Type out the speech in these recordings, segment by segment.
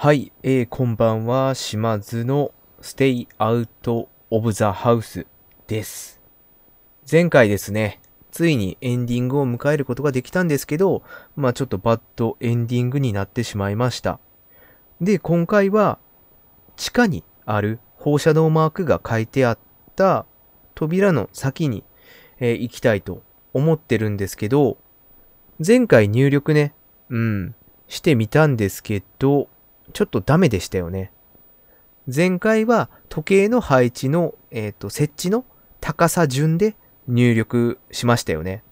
はい、えー、こんばんは、島津のステイアウトオブザハウスです。前回ですね、ついにエンディングを迎えることができたんですけど、まあちょっとバッドエンディングになってしまいました。で、今回は、地下にある放射能マークが書いてあった扉の先に、えー、行きたいと思ってるんですけど、前回入力ね、うん、してみたんですけど、ちょっとダメでしたよね。前回は時計の配置の、えっ、ー、と、設置の高さ順で入力しましたよね。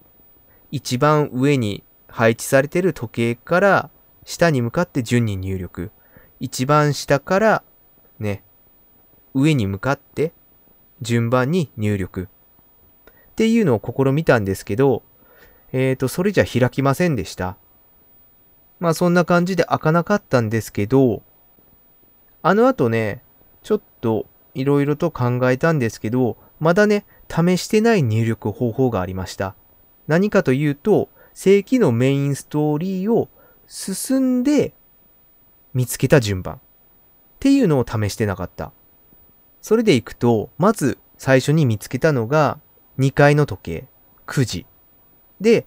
一番上に配置されてる時計から下に向かって順に入力。一番下からね、上に向かって順番に入力。っていうのを試みたんですけど、えっ、ー、と、それじゃ開きませんでした。まあそんな感じで開かなかったんですけど、あの後ね、ちょっと色々と考えたんですけど、まだね、試してない入力方法がありました。何かというと、正規のメインストーリーを進んで見つけた順番っていうのを試してなかった。それで行くと、まず最初に見つけたのが2階の時計、9時。で、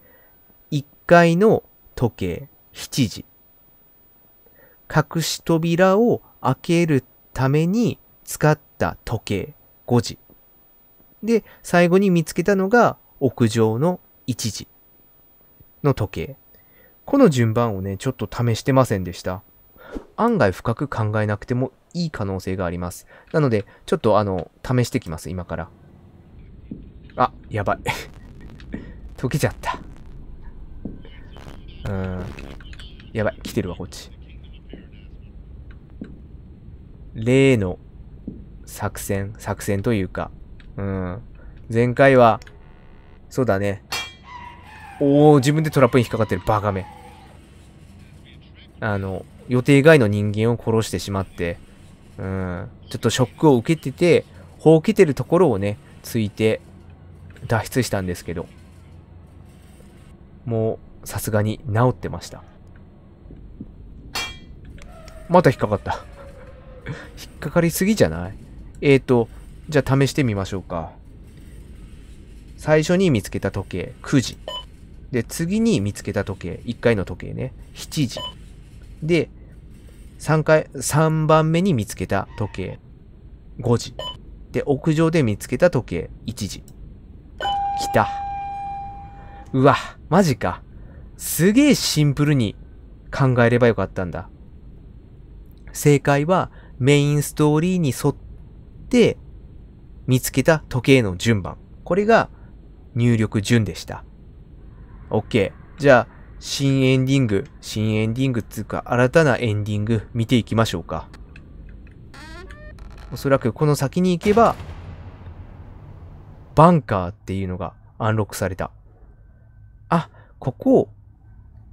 1階の時計、7時。隠し扉を開けるために使った時計5時。で、最後に見つけたのが屋上の1時の時計。この順番をね、ちょっと試してませんでした。案外深く考えなくてもいい可能性があります。なので、ちょっとあの、試してきます、今から。あ、やばい。溶 けちゃった。うん。やばい、来てるわ、こっち。例の作戦、作戦というか、うん。前回は、そうだね。おー、自分でトラップに引っかかってる、バカめ。あの、予定外の人間を殺してしまって、うん、ちょっとショックを受けてて、ほうけてるところをね、ついて脱出したんですけど、もう、さすがに治ってました。また引っかかった 引っかかりすぎじゃないえーと、じゃあ試してみましょうか。最初に見つけた時計、9時。で、次に見つけた時計、1回の時計ね、7時。で、3回、3番目に見つけた時計、5時。で、屋上で見つけた時計、1時。来た。うわ、マジか。すげえシンプルに考えればよかったんだ。正解はメインストーリーに沿って見つけた時計の順番。これが入力順でした。OK。じゃあ、新エンディング、新エンディングっていうか、新たなエンディング見ていきましょうか。おそらくこの先に行けば、バンカーっていうのがアンロックされた。あ、ここ、を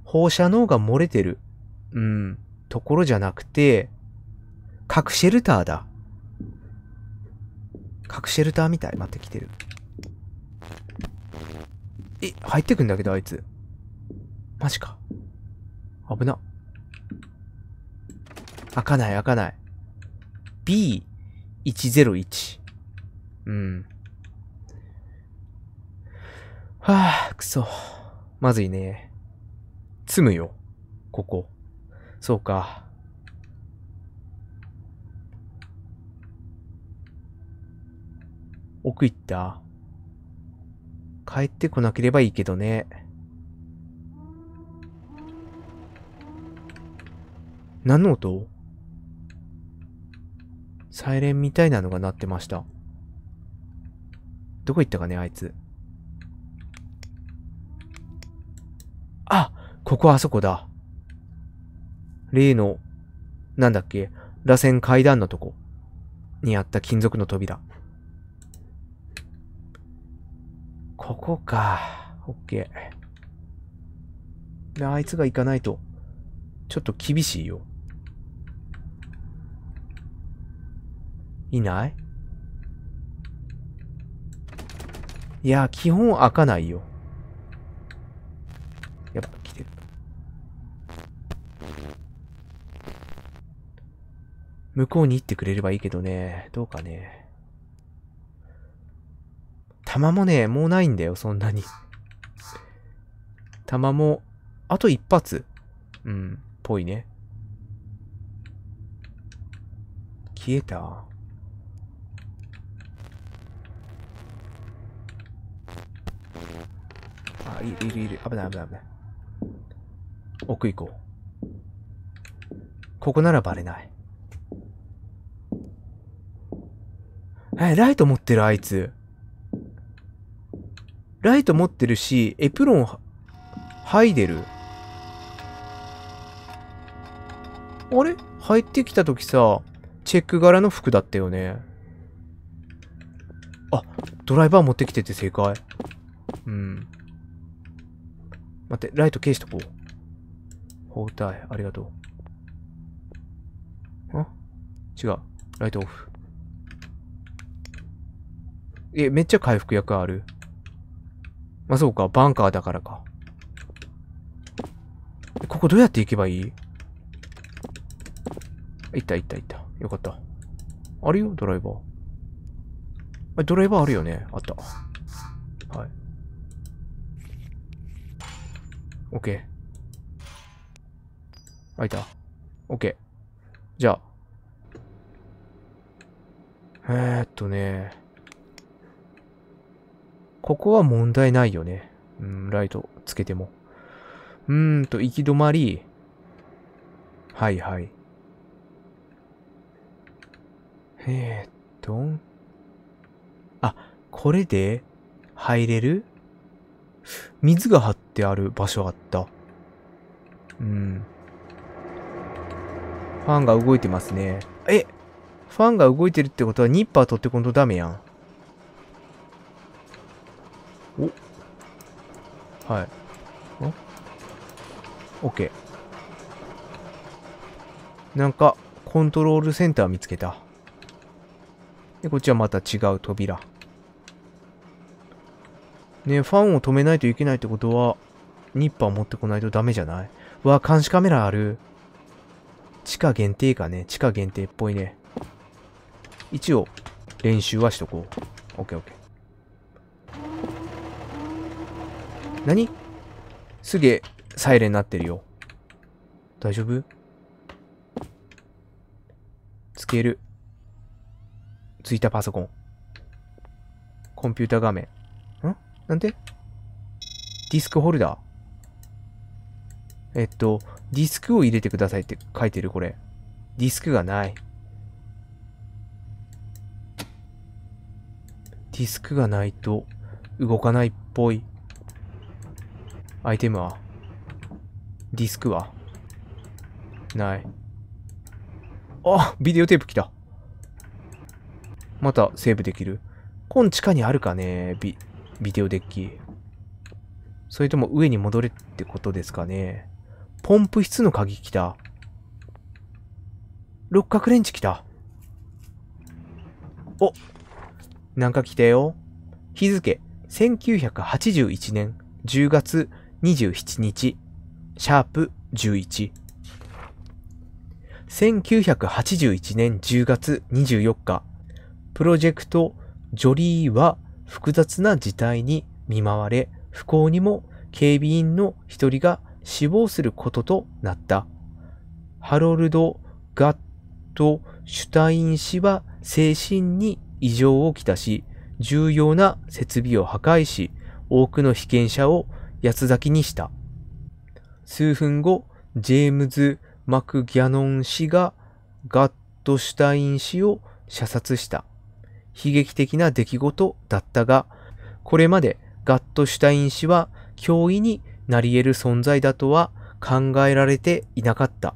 放射能が漏れてる、うん、ところじゃなくて、核シェルターだ。核シェルターみたい。待って、来てる。え、入ってくんだけど、あいつ。マジか。危な。開かない、開かない。B101。うん。はぁ、あ、くそ。まずいね。積むよ。ここ。そうか。奥行った帰ってこなければいいけどね。何の音サイレンみたいなのが鳴ってました。どこ行ったかね、あいつ。ここあそこだ。例の、なんだっけ、螺旋階段のとこにあった金属の扉。ここか。オッケー。あいつが行かないと、ちょっと厳しいよ。いないいや、基本開かないよ。向こうに行ってくれればいいけどね。どうかね。玉もね、もうないんだよ、そんなに。玉も、あと一発。うん、ぽいね。消えたあ、いるいるいる。危ない危ない危ない。奥行こう。ここならバレない。え、ライト持ってるあいつ。ライト持ってるし、エプロン、はいでる。あれ入ってきた時さ、チェック柄の服だったよね。あ、ドライバー持ってきてて正解。うん。待って、ライト消しとこう。包帯、ありがとう。あ違う。ライトオフ。え、めっちゃ回復薬ある。まあ、そうか。バンカーだからか。ここどうやって行けばいいいったいったいった。よかった。あるよ、ドライバー。あドライバーあるよね。あった。はい。OK。開いた。OK。じゃあ。えー、っとね。ここは問題ないよね。うん、ライトつけても。うーんと、行き止まり。はいはい。えー、っと。あ、これで入れる水が張ってある場所あった。うん。ファンが動いてますね。えファンが動いてるってことはニッパー取ってこんとダメやん。はい。OK。なんか、コントロールセンター見つけた。で、こっちはまた違う扉。ねファンを止めないといけないってことは、ニッパー持ってこないとダメじゃないわ、監視カメラある。地下限定かね。地下限定っぽいね。一応、練習はしとこう。OKOK オッケー。何すげえ、サイレンなってるよ。大丈夫つける。ついたパソコン。コンピュータ画面。んなんでディスクホルダー。えっと、ディスクを入れてくださいって書いてる、これ。ディスクがない。ディスクがないと動かないっぽい。アイテムはディスクはない。あビデオテープ来た。またセーブできる。今地下にあるかねビ、ビデオデッキ。それとも上に戻れってことですかね。ポンプ室の鍵来た。六角レンチ来た。おなんか来たよ。日付、1981年10月27日、シャープ11。1981年10月24日、プロジェクトジョリーは複雑な事態に見舞われ、不幸にも警備員の一人が死亡することとなった。ハロルド・ガット・シュタイン氏は精神に異常をきたし、重要な設備を破壊し、多くの被験者をつ咲きにした。数分後、ジェームズ・マクギャノン氏がガットシュタイン氏を射殺した。悲劇的な出来事だったが、これまでガットシュタイン氏は脅威になり得る存在だとは考えられていなかった。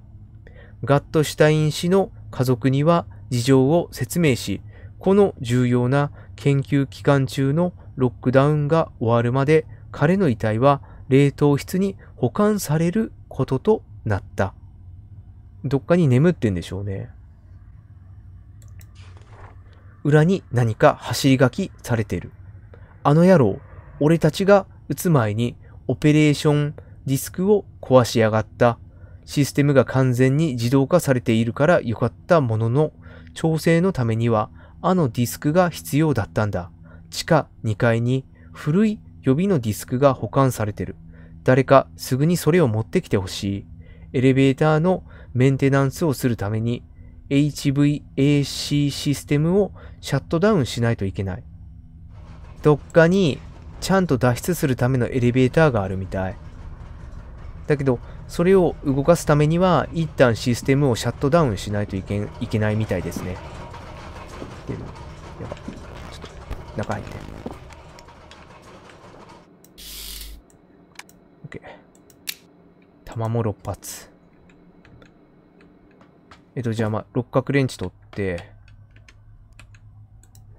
ガットシュタイン氏の家族には事情を説明し、この重要な研究期間中のロックダウンが終わるまで彼の遺体は冷凍室に保管されることとなった。どっかに眠ってんでしょうね。裏に何か走り書きされてる。あの野郎、俺たちが打つ前にオペレーションディスクを壊しやがった。システムが完全に自動化されているからよかったものの、調整のためにはあのディスクが必要だったんだ。地下2階に古い予備のディスクが保管されてる。誰かすぐにそれを持ってきてほしい。エレベーターのメンテナンスをするために HVAC システムをシャットダウンしないといけない。どっかにちゃんと脱出するためのエレベーターがあるみたい。だけど、それを動かすためには、一旦システムをシャットダウンしないといけいけないみたいですね。やば。ちょっと、中入って。弾も6発。えっと、じゃあ、まあ、六角レンチ取って、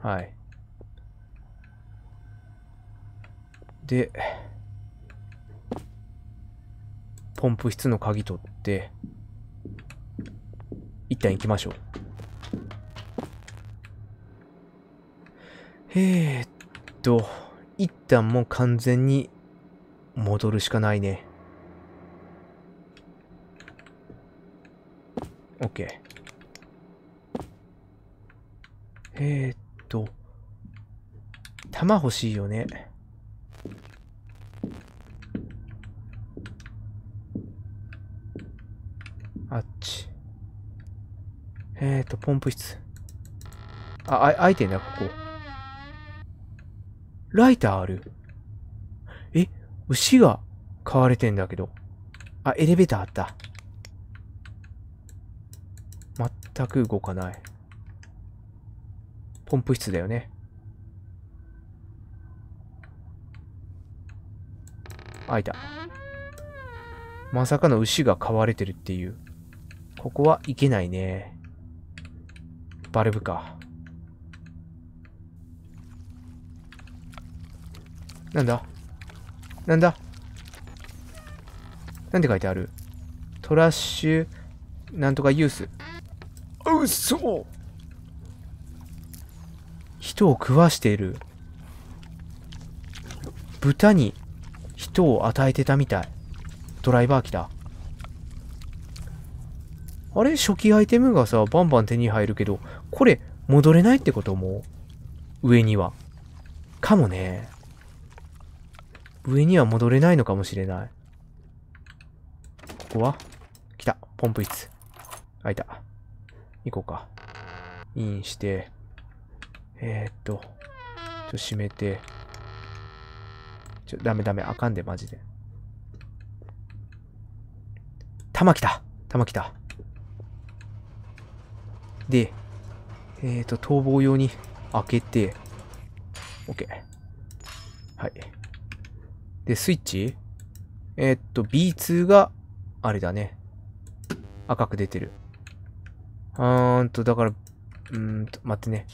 はい。で、ポンプ室の鍵取って、一旦行きましょう。えー、っと、一旦もう完全に戻るしかないね。OK。えー、っと、弾欲しいよね。あっち。えー、っと、ポンプ室。あ、あ、開いてんだ、ここ。ライターある。え、牛が飼われてんだけど。あ、エレベーターあった。全く動かない。ポンプ室だよね。開いた。まさかの牛が飼われてるっていう。ここはいけないね。バルブか。なんだなんだなんて書いてあるトラッシュ、なんとかユース。うそ人を食わしている豚に人を与えてたみたいドライバー機だあれ初期アイテムがさバンバン手に入るけどこれ戻れないってことも上にはかもね上には戻れないのかもしれないここは来たポンプ室開いたこうか。インして、えー、っと、ちょ、閉めて、ちょ、ダメダメ、あかんで、マジで。玉来た玉来た。で、えー、っと、逃亡用に開けて、OK。はい。で、スイッチえー、っと、B2 が、あれだね。赤く出てる。うーんと、だから、うーんと、待ってね。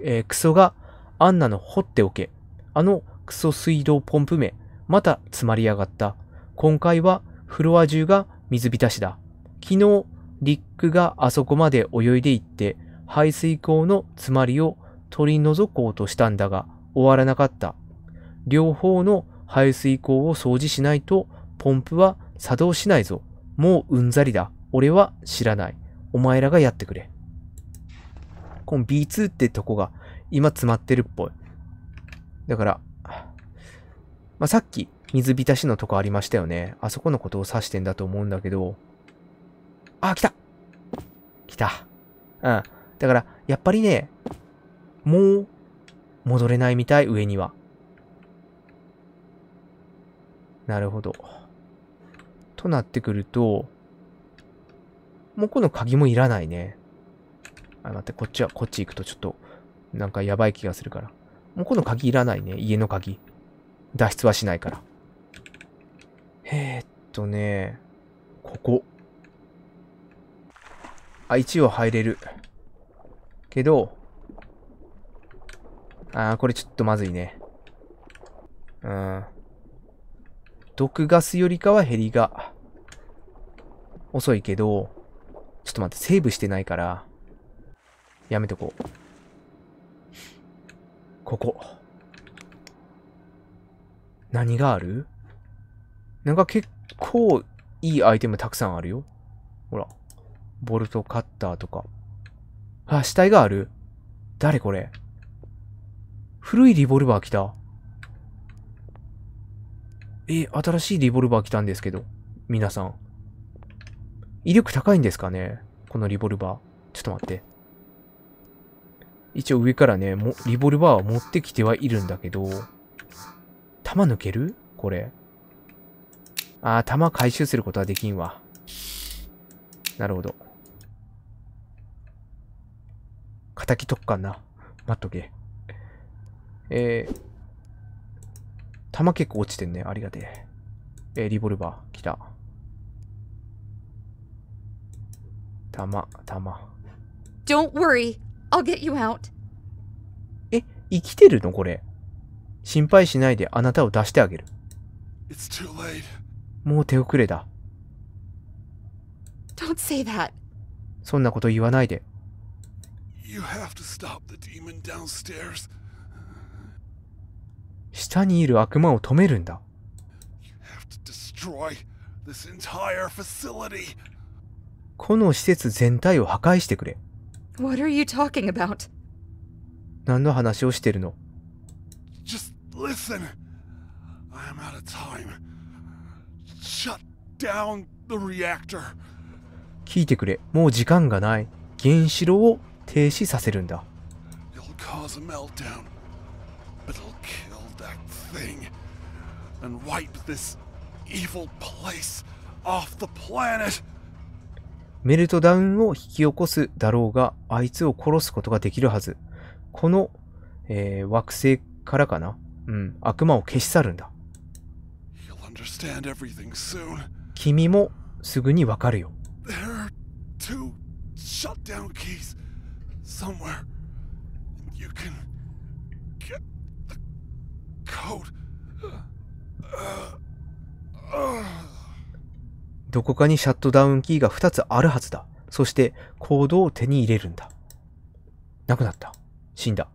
えー、クソがアンナの掘っておけ。あのクソ水道ポンプ名。また詰まりやがった。今回はフロア中が水浸しだ。昨日、リックがあそこまで泳いでいって、排水口の詰まりを取り除こうとしたんだが、終わらなかった。両方の排水口を掃除しないと、ポンプは作動しないぞ。もううんざりだ。俺は知らない。お前らがやってくれ。この B2 ってとこが今詰まってるっぽい。だから、まあ、さっき水浸しのとこありましたよね。あそこのことを指してんだと思うんだけど。あ、来た来た。うん。だから、やっぱりね、もう、戻れないみたい、上には。なるほど。となってくると、うこの鍵もいらないね。あ、待って、こっちは、こっち行くとちょっと、なんかやばい気がするから。もうこの鍵いらないね。家の鍵。脱出はしないから。えー、っとね、ここ。あ、一応入れる。けど、あー、これちょっとまずいね。うん。毒ガスよりかはヘリが遅いけど、ちょっと待って、セーブしてないから、やめとこう。ここ。何があるなんか結構いいアイテムたくさんあるよ。ほら。ボルトカッターとか。あ、死体がある。誰これ古いリボルバー来た。え、新しいリボルバー来たんですけど。皆さん。威力高いんですかねこのリボルバー。ちょっと待って。一応上からね、も、リボルバーを持ってきてはいるんだけど、弾抜けるこれ。あー、弾回収することはできんわ。なるほど。敵取っかな。待っとけ。えー、弾結構落ちてんね。ありがてえ。えー、リボルバー、来た。玉、玉。Don't worry, I'll get you out. え、生きてるのこれ。心配しないであなたを出してあげる。もう手遅れだ。Don't say that. そんなこと言わないで。You have to stop the demon downstairs. 下にいる悪魔を止めるんだ。You have to destroy this entire facility. この施設全体を破壊してくれ。What are you talking about? 何の話をしてるの Just listen. I'm out of time. Shut down the reactor. 聞いてくれ。もう時間がない。原子炉を停止させるんだ。It'll cause a meltdown. But it'll kill that thing. And wipe this evil place off the planet. メルトダウンを引き起こすだろうが、あいつを殺すことができるはず。この、えー、惑星からかな。うん、悪魔を消し去るんだ。君もすぐにわかるよ。どこかにシャットダウンキーが2つあるはずだ。そしてコードを手に入れるんだ。なくなった。死んだ。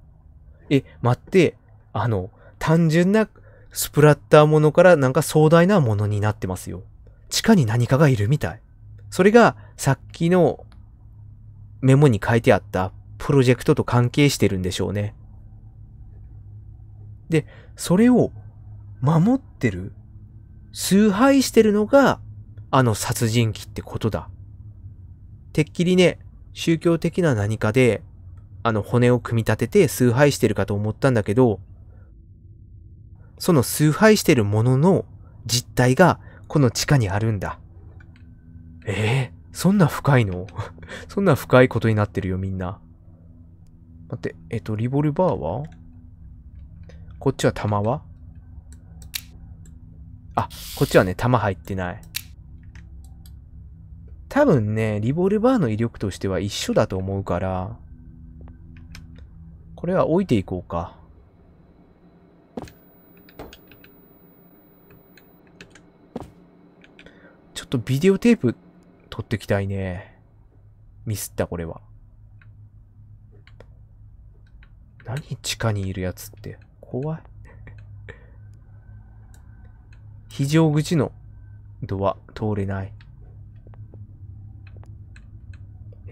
え、待って、あの、単純なスプラッターものからなんか壮大なものになってますよ。地下に何かがいるみたい。それがさっきのメモに書いてあったプロジェクトと関係してるんでしょうね。で、それを守ってる、崇拝してるのがあの殺人鬼ってことだ。てっきりね、宗教的な何かで、あの骨を組み立てて崇拝してるかと思ったんだけど、その崇拝してるものの実態がこの地下にあるんだ。ええー、そんな深いの そんな深いことになってるよ、みんな。待って、えっと、リボルバーはこっちは弾はあ、こっちはね、弾入ってない。多分ね、リボルバーの威力としては一緒だと思うから、これは置いていこうか。ちょっとビデオテープ撮ってきたいね。ミスった、これは。何地下にいるやつって。怖い。非常口のドア通れない。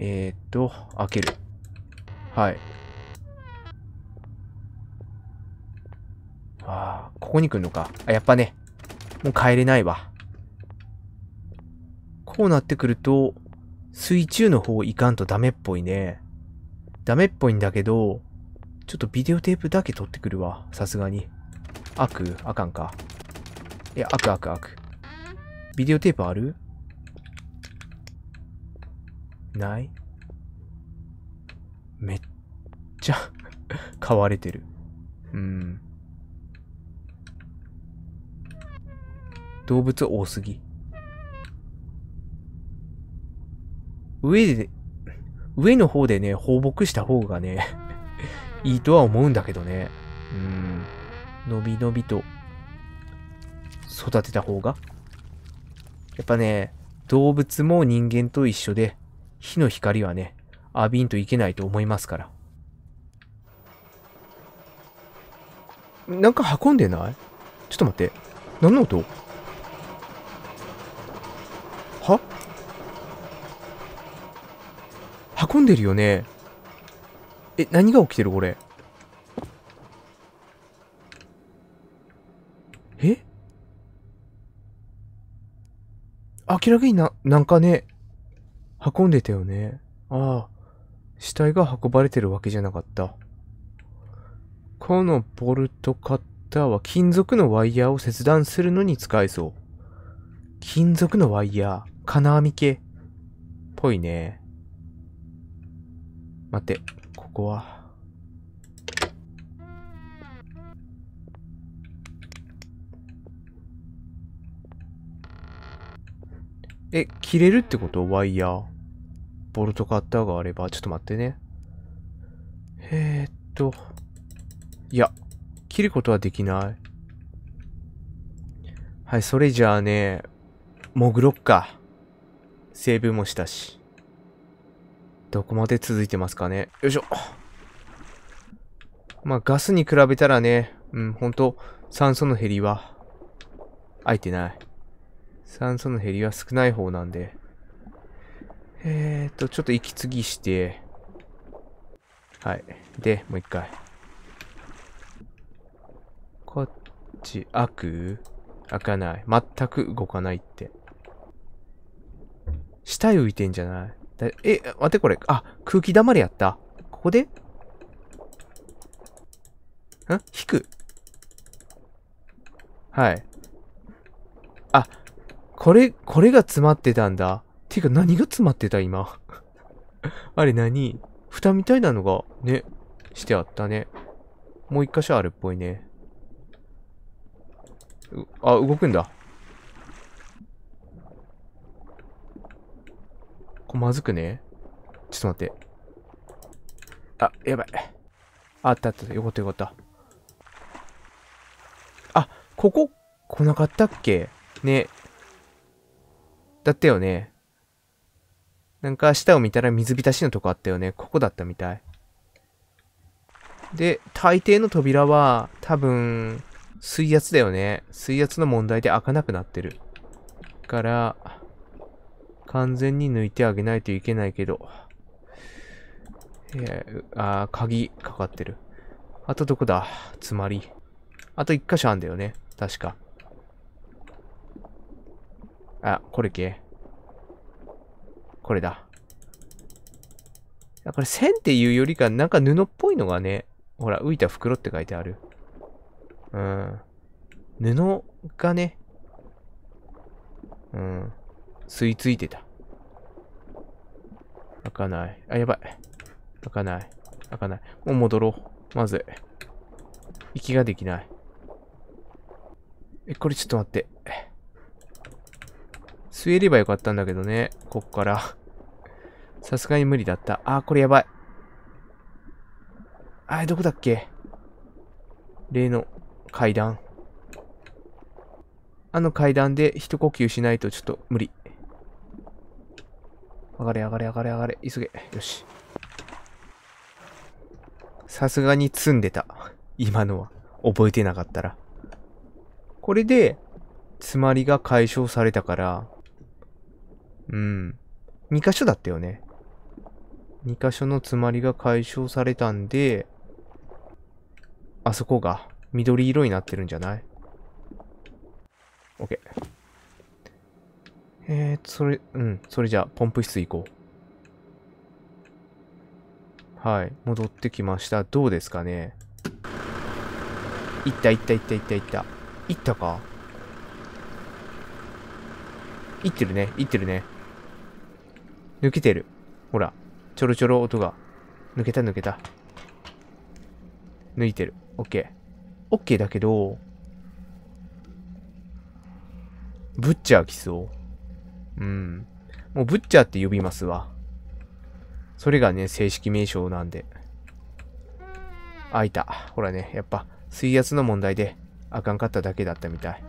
えっ、と、開ける。はい。ああ、ここに来んのか。あ、やっぱね、もう帰れないわ。こうなってくると、水中の方行かんとダメっぽいね。ダメっぽいんだけど、ちょっとビデオテープだけ取ってくるわ。さすがに。開くあかんか。いや、開く開く開く。ビデオテープあるないめっちゃ 買われてる。うん。動物多すぎ。上で、上の方でね、放牧した方がね いいとは思うんだけどね。うん。のびのびと育てた方が。やっぱね、動物も人間と一緒で、火の光はね、浴びんといけないと思いますから。なんか運んでないちょっと待って。何の音は運んでるよね。え、何が起きてるこれ。え明らかにな、なんかね、運んでたよね。ああ、死体が運ばれてるわけじゃなかった。このボルトカッターは金属のワイヤーを切断するのに使えそう。金属のワイヤー、金網系、っぽいね。待って、ここは。え、切れるってことワイヤー。ボルトカッターがあれば、ちょっと待ってね。えー、っと、いや、切ることはできない。はい、それじゃあね、潜ろっか。セーブもしたし。どこまで続いてますかね。よいしょ。まあ、ガスに比べたらね、うん、ほんと、酸素の減りは、空いてない。酸素の減りは少ない方なんで。えー、っと、ちょっと息継ぎして、はい。で、もう一回。こっち、開く開かない。全く動かないって。下へ浮いてんじゃないだえ、待ってこれ。あ、空気黙りやった。ここでん引く。はい。あ、これ、これが詰まってたんだ。ていうか何が詰まってた今。あれ何蓋みたいなのが、ね、してあったね。もう一箇所あるっぽいね。うあ、動くんだ。こまずくね。ちょっと待って。あ、やばい。あったあった。よかったよかった。あ、ここ、来なかったっけね。だったよね。なんか下を見たら水浸しのとこあったよね。ここだったみたい。で、大抵の扉は多分水圧だよね。水圧の問題で開かなくなってる。から、完全に抜いてあげないといけないけど。えー、あ鍵かかってる。あとどこだつまり。あと一箇所あんだよね。確か。あ、これけ。これだ。これ線っていうよりか、なんか布っぽいのがね、ほら、浮いた袋って書いてある。うん。布がね、うん。吸い付いてた。開かない。あ、やばい。開かない。開かない。もう戻ろう。まずい。息ができない。え、これちょっと待って。吸えればよかったんだけどね。こっから。さすがに無理だった。あー、これやばい。あれ、どこだっけ例の階段。あの階段で一呼吸しないとちょっと無理。上がれ上がれ上がれ上がれ。急げ。よし。さすがに詰んでた。今のは。覚えてなかったら。これで、詰まりが解消されたから、うん。2箇所だったよね。2箇所の詰まりが解消されたんで、あそこが緑色になってるんじゃない ?OK。えー、それ、うん、それじゃあ、ポンプ室行こう。はい、戻ってきました。どうですかねいったいったいったいったいった。いったかいってるね、いってるね。抜けてる。ほら。ちょろちょろ音が。抜けた抜けた。抜いてる。OK。OK だけど、ブッチャー来そう。うん。もうブッチャーって呼びますわ。それがね、正式名称なんで。開いた。ほらね、やっぱ、水圧の問題で、あかんかっただけだったみたい。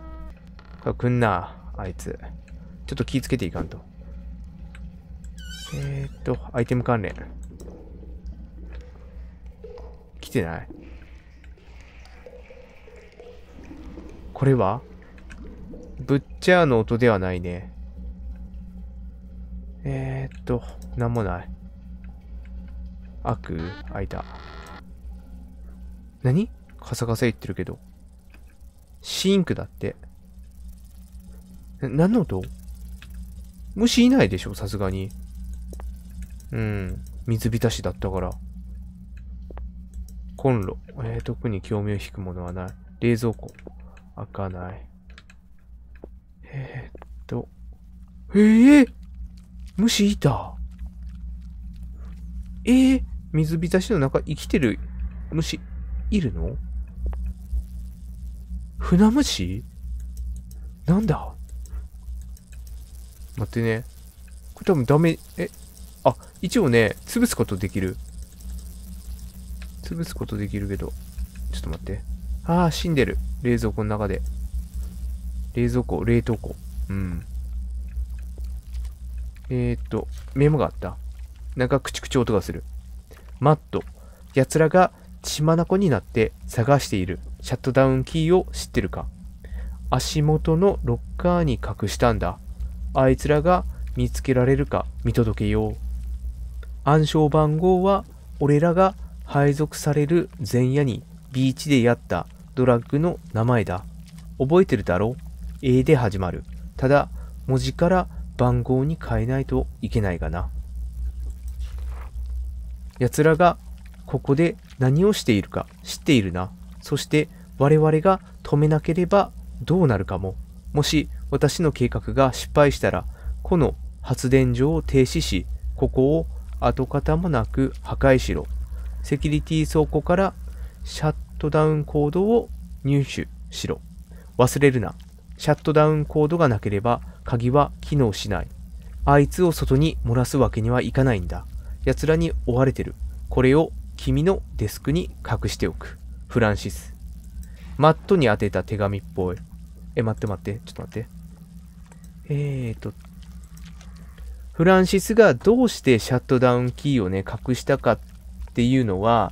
これ来んな、あいつ。ちょっと気ぃつけていかんと。えー、っと、アイテム関連。来てないこれはブッチャーの音ではないね。えー、っと、なんもない。悪開いた。何カサカサ言ってるけど。シンクだって。な、何の音虫いないでしょさすがに。うん。水浸しだったから。コンロ。えー、特に興味を引くものはない。冷蔵庫。開かない。えー、っと。えー、虫いた。えー、水浸しの中生きてる虫いるの船虫なんだ待ってね。これ多分ダメ、え、一応ね、潰すことできる。潰すことできるけど。ちょっと待って。ああ、死んでる。冷蔵庫の中で。冷蔵庫、冷凍庫。うん。えー、っと、メモがあった。なんか、くちくち音がする。マット。奴らが血眼になって探している。シャットダウンキーを知ってるか。足元のロッカーに隠したんだ。あいつらが見つけられるか見届けよう。暗証番号は俺らが配属される前夜にビーチでやったドラッグの名前だ。覚えてるだろ ?A で始まる。ただ、文字から番号に変えないといけないがな。奴らがここで何をしているか知っているな。そして我々が止めなければどうなるかも。もし私の計画が失敗したら、この発電所を停止し、ここを跡形もなく破壊しろ。セキュリティ倉庫からシャットダウンコードを入手しろ。忘れるな。シャットダウンコードがなければ鍵は機能しない。あいつを外に漏らすわけにはいかないんだ。奴らに追われてる。これを君のデスクに隠しておく。フランシス。マットに宛てた手紙っぽい。え、待って待って。ちょっと待って。えーと、フランシスがどうしてシャットダウンキーをね、隠したかっていうのは、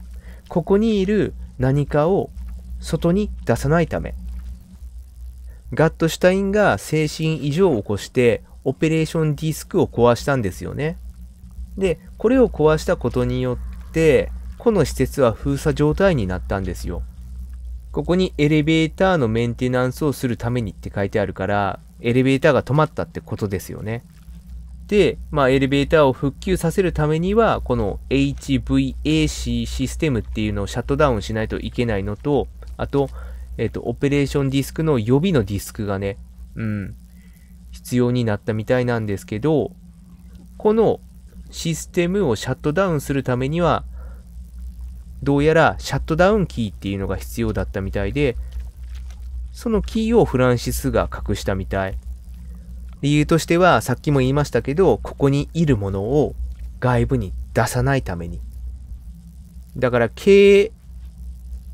ここにいる何かを外に出さないため。ガットシュタインが精神異常を起こして、オペレーションディスクを壊したんですよね。で、これを壊したことによって、この施設は封鎖状態になったんですよ。ここにエレベーターのメンテナンスをするためにって書いてあるから、エレベーターが止まったってことですよね。で、まあ、エレベーターを復旧させるためには、この HVAC システムっていうのをシャットダウンしないといけないのと、あと、えっ、ー、と、オペレーションディスクの予備のディスクがね、うん、必要になったみたいなんですけど、このシステムをシャットダウンするためには、どうやらシャットダウンキーっていうのが必要だったみたいで、そのキーをフランシスが隠したみたい。理由としては、さっきも言いましたけど、ここにいるものを外部に出さないために。だから計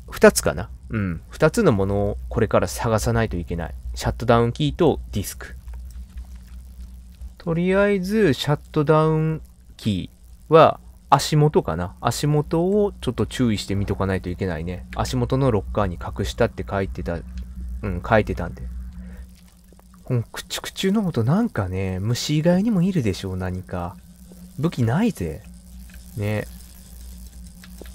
2つかな。うん。2つのものをこれから探さないといけない。シャットダウンキーとディスク。とりあえず、シャットダウンキーは足元かな。足元をちょっと注意してみとかないといけないね。足元のロッカーに隠したって書いてた、うん、書いてたんで。このクチュクチュの音なんかね、虫以外にもいるでしょう、何か。武器ないぜ。ね。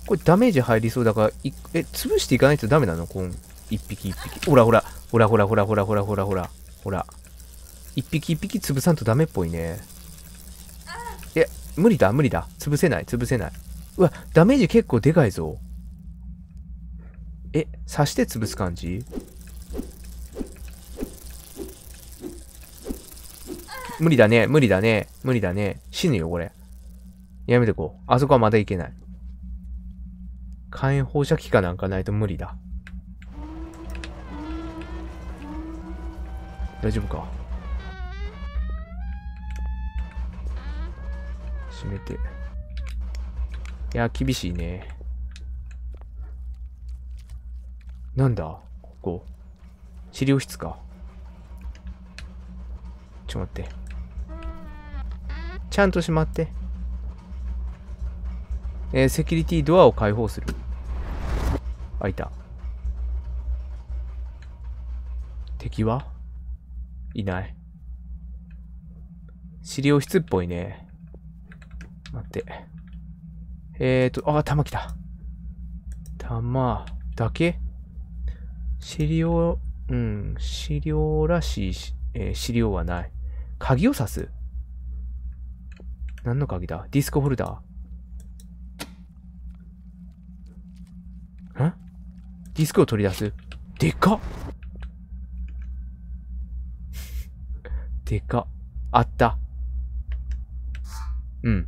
これダメージ入りそうだから、え、潰していかないとダメなのこん、一匹一匹。ほらほら、ほらほらほらほらほらほらほら、ほら。一匹一匹潰さんとダメっぽいね。いや、無理だ、無理だ。潰せない、潰せない。うわ、ダメージ結構でかいぞ。え、刺して潰す感じ無理だね、無理だね、無理だね。死ぬよ、これ。やめてこう。あそこはまだ行けない。火炎放射器かなんかないと無理だ。大丈夫か。閉めて。いや、厳しいね。なんだここ。治療室か。ちょっと待って。ちゃんと閉まって。えー、セキュリティドアを開放する。開いた。敵はいない。資料室っぽいね。待って。えーと、あ、弾来た。弾だけ資料、うん、資料らしいし、えー、資料はない。鍵を刺す何の鍵だディスコホルダー。んディスクを取り出す。でかっでか。あった。うん。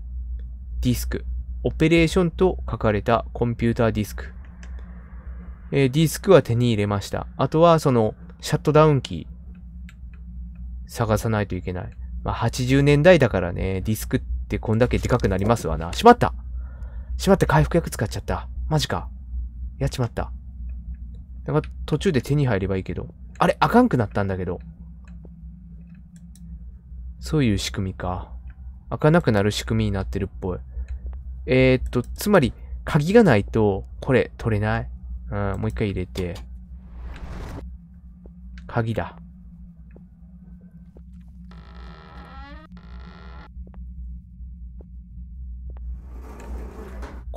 ディスク。オペレーションと書かれたコンピューターディスク。えー、ディスクは手に入れました。あとは、その、シャットダウンキー。探さないといけない。まあ、80年代だからね、ディスクって。ってこんだけでかくなりますわな。しまったしまって回復薬使っちゃった。マジか。やっちまった。なんか途中で手に入ればいいけど。あれ、あかんくなったんだけど。そういう仕組みか。開かなくなる仕組みになってるっぽい。えー、っと、つまり、鍵がないと、これ、取れない。うん、もう一回入れて。鍵だ。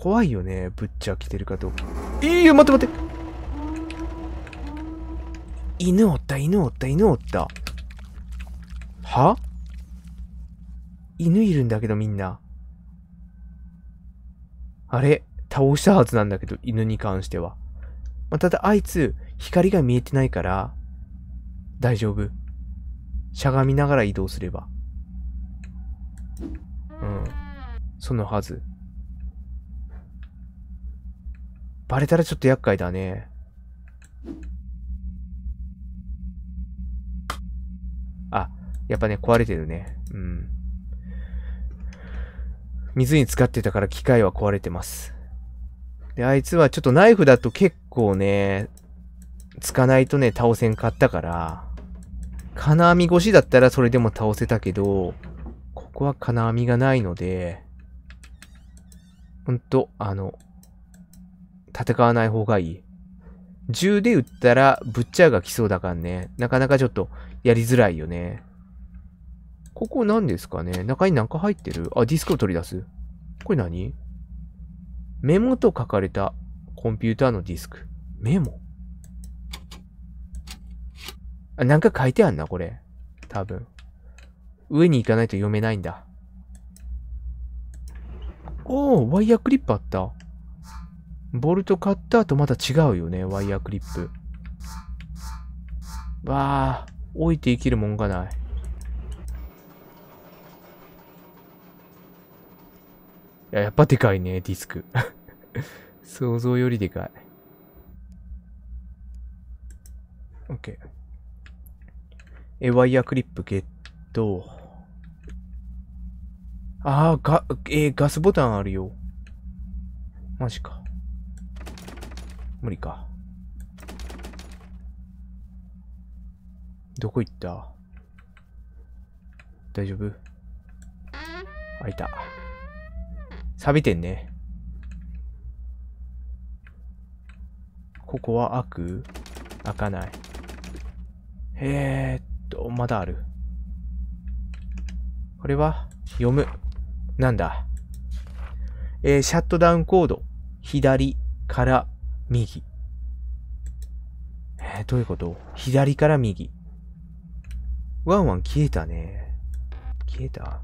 怖いよね、ブッチャーてるかどうか。えいよ、待って待って犬おった、犬おった、犬おった。は犬いるんだけどみんな。あれ倒したはずなんだけど、犬に関しては。まあ、ただあいつ、光が見えてないから、大丈夫。しゃがみながら移動すれば。うん。そのはず。バレたらちょっと厄介だね。あ、やっぱね、壊れてるね。うん。水に浸かってたから機械は壊れてます。で、あいつはちょっとナイフだと結構ね、つかないとね、倒せんかったから、金網越しだったらそれでも倒せたけど、ここは金網がないので、ほんと、あの、戦わない方がいい。銃で撃ったらブッチャーが来そうだからね。なかなかちょっとやりづらいよね。ここ何ですかね中に何か入ってるあ、ディスクを取り出す。これ何メモと書かれたコンピューターのディスク。メモあ、なんか書いてあんな、これ。多分。上に行かないと読めないんだ。おー、ワイヤークリップあった。ボルトカッターとまた違うよね、ワイヤークリップ。わあ、置いて生きるもんがない。いや、やっぱでかいね、ディスク。想像よりでかい。OK。え、ワイヤークリップゲット。ああ、ガ、えー、ガスボタンあるよ。マジか。無理か。どこ行った大丈夫開いた。錆びてんね。ここは開く開かない。えーっと、まだある。これは読む。なんだ。えー、シャットダウンコード。左から右。えー、どういうこと左から右。ワンワン消えたね。消えた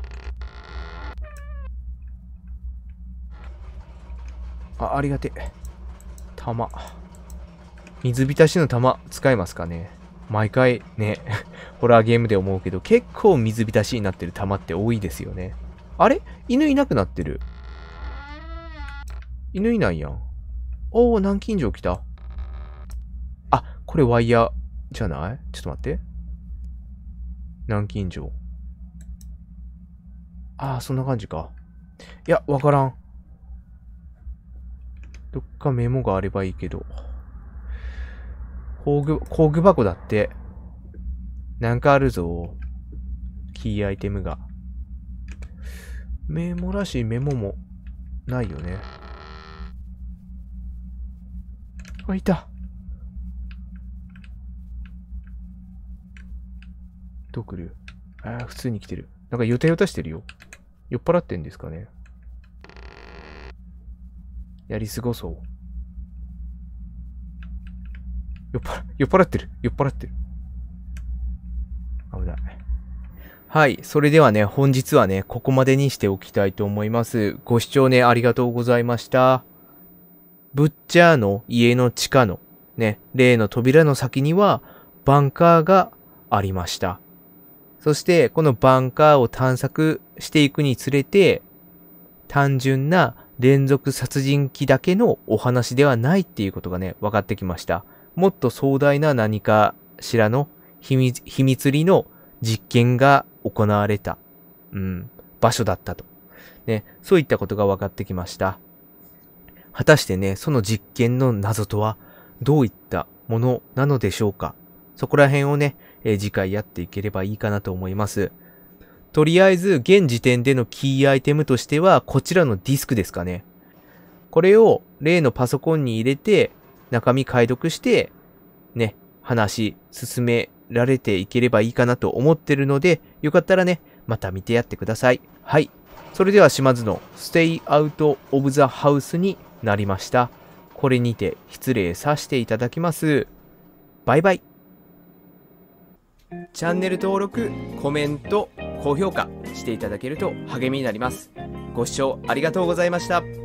あ、ありがてえ。玉。水浸しの玉使いますかね。毎回ね、ホラーゲームで思うけど、結構水浸しになってる玉って多いですよね。あれ犬いなくなってる。犬いないやん。おお、南京錠来た。あ、これワイヤーじゃないちょっと待って。南京錠。ああ、そんな感じか。いや、わからん。どっかメモがあればいいけど。工具、工具箱だって。なんかあるぞ。キーアイテムが。メモらしいメモもないよね。あ、いた。どう来るああ、普通に来てる。なんかヨタヨタしてるよ。酔っ払ってんですかね。やり過ごそう。酔っ払、酔っ払ってる。酔っ払ってる。危ない。はい。それではね、本日はね、ここまでにしておきたいと思います。ご視聴ね、ありがとうございました。ブッチャーの家の地下のね、例の扉の先にはバンカーがありました。そしてこのバンカーを探索していくにつれて、単純な連続殺人鬼だけのお話ではないっていうことがね、分かってきました。もっと壮大な何かしらの秘密、秘密裏の実験が行われた、うん、場所だったと。ね、そういったことが分かってきました。果たしてね、その実験の謎とはどういったものなのでしょうかそこら辺をね、えー、次回やっていければいいかなと思います。とりあえず、現時点でのキーアイテムとしては、こちらのディスクですかね。これを例のパソコンに入れて、中身解読して、ね、話進められていければいいかなと思ってるので、よかったらね、また見てやってください。はい。それでは島津の Stay Out of the House になりました。これにて失礼させていただきます。バイバイ。チャンネル登録、コメント、高評価していただけると励みになります。ご視聴ありがとうございました。